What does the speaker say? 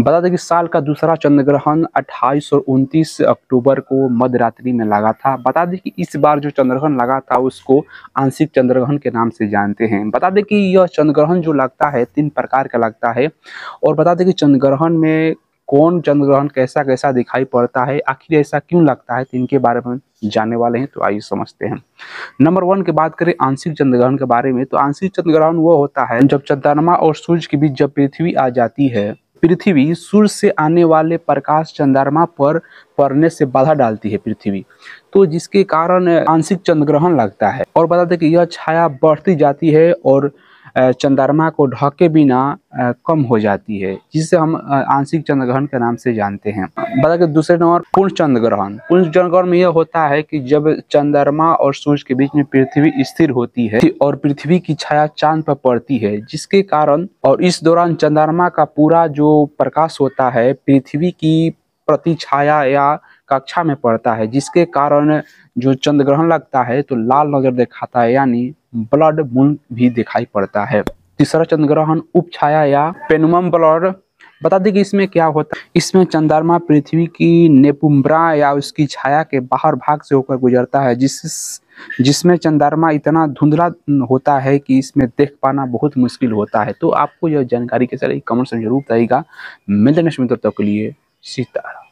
बता दें कि साल का दूसरा चंद्र ग्रहण अट्ठाईस और उनतीस अक्टूबर को मध्यरात्रि में लगा था बता दें कि इस बार जो चंद्रग्रहण लगा था उसको आंशिक चंद्रग्रहण के नाम से जानते हैं बता दें कि यह चंद्रग्रहण जो लगता है तीन प्रकार का लगता है और बता दें कि चंद्रग्रहण में कौन चंद्रग्रहण कैसा कैसा दिखाई पड़ता है आखिर ऐसा क्यों लगता है तीन तो इनके बारे में जानने वाले हैं तो आइए समझते हैं नंबर वन की बात करें आंशिक चंद्रग्रहण के बारे में तो आंशिक चंद्रग्रहण वो होता है जब चंद्रमा और सूर्य के बीच जब पृथ्वी आ जाती है पृथ्वी सूर्य से आने वाले प्रकाश चंद्रमा पर पड़ने से बाधा डालती है पृथ्वी तो जिसके कारण आंशिक चंद्रग्रहण लगता है और बता दें कि यह छाया बढ़ती जाती है और चंद्रमा को ढके बिना कम हो जाती है जिसे हम आंशिक चंद्र ग्रहण के नाम से जानते हैं बता के दूसरे नंबर पूर्ण चंद्र ग्रहण पूर्ण चंद्र ग्रहण में यह होता है कि जब चंद्रमा और सूर्य के बीच में पृथ्वी स्थिर होती है और पृथ्वी की छाया चांद पर पड़ती है जिसके कारण और इस दौरान चंद्रमा का पूरा जो प्रकाश होता है पृथ्वी की प्रति छाया या कक्षा में पड़ता है जिसके कारण जो चंद्र ग्रहण लगता है तो लाल नजर दिखाता है यानी ब्लड मून भी दिखाई पड़ता है तीसरा चंद्रग्रहण उपछाया या पेनुमम ब्लड बता दें कि इसमें क्या होता है इसमें चंद्रमा पृथ्वी की नेपुम्ब्रा या उसकी छाया के बाहर भाग से होकर गुजरता है जिस जिसमें चंद्रमा इतना धुंधला होता है कि इसमें देख पाना बहुत मुश्किल होता है तो आपको यह जानकारी कैसे रही कमेंट से जरूर बताइएगा मिलते मित्र तक के लिए सीताराम